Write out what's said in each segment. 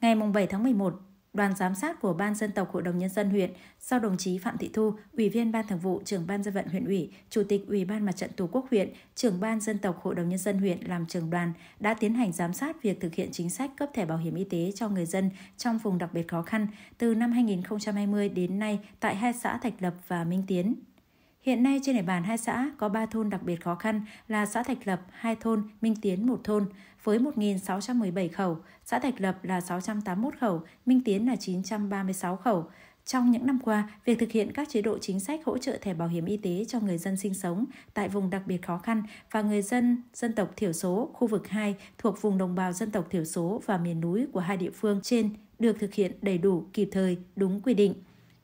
Ngày 7 tháng 11, đoàn giám sát của Ban dân tộc Hội đồng Nhân dân huyện do đồng chí Phạm Thị Thu, Ủy viên Ban thường vụ, trưởng Ban dân vận huyện ủy, Chủ tịch Ủy ban Mặt trận Tổ quốc huyện, trưởng Ban dân tộc Hội đồng Nhân dân huyện làm trưởng đoàn đã tiến hành giám sát việc thực hiện chính sách cấp thẻ bảo hiểm y tế cho người dân trong vùng đặc biệt khó khăn từ năm 2020 đến nay tại hai xã Thạch Lập và Minh Tiến. Hiện nay trên địa bàn hai xã có 3 thôn đặc biệt khó khăn là xã Thạch Lập, 2 thôn, Minh Tiến 1 thôn với 1.617 khẩu, xã Thạch Lập là 681 khẩu, Minh Tiến là 936 khẩu. Trong những năm qua, việc thực hiện các chế độ chính sách hỗ trợ thẻ bảo hiểm y tế cho người dân sinh sống tại vùng đặc biệt khó khăn và người dân dân tộc thiểu số khu vực 2 thuộc vùng đồng bào dân tộc thiểu số và miền núi của hai địa phương trên được thực hiện đầy đủ, kịp thời, đúng quy định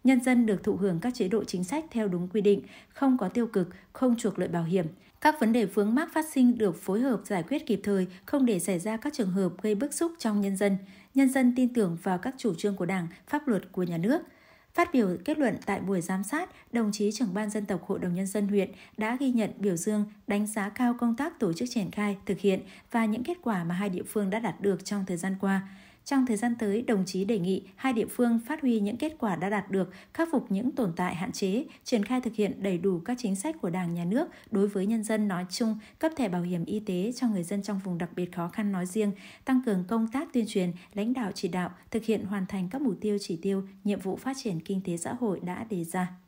nhân dân được thụ hưởng các chế độ chính sách theo đúng quy định, không có tiêu cực, không chuộc lợi bảo hiểm. Các vấn đề vướng mắc phát sinh được phối hợp giải quyết kịp thời, không để xảy ra các trường hợp gây bức xúc trong nhân dân. Nhân dân tin tưởng vào các chủ trương của Đảng, pháp luật của nhà nước. Phát biểu kết luận tại buổi giám sát, đồng chí trưởng ban dân tộc Hội đồng Nhân dân huyện đã ghi nhận biểu dương, đánh giá cao công tác tổ chức triển khai, thực hiện và những kết quả mà hai địa phương đã đạt được trong thời gian qua. Trong thời gian tới, đồng chí đề nghị hai địa phương phát huy những kết quả đã đạt được, khắc phục những tồn tại hạn chế, triển khai thực hiện đầy đủ các chính sách của Đảng, Nhà nước đối với nhân dân nói chung, cấp thẻ bảo hiểm y tế cho người dân trong vùng đặc biệt khó khăn nói riêng, tăng cường công tác tuyên truyền, lãnh đạo chỉ đạo, thực hiện hoàn thành các mục tiêu chỉ tiêu, nhiệm vụ phát triển kinh tế xã hội đã đề ra.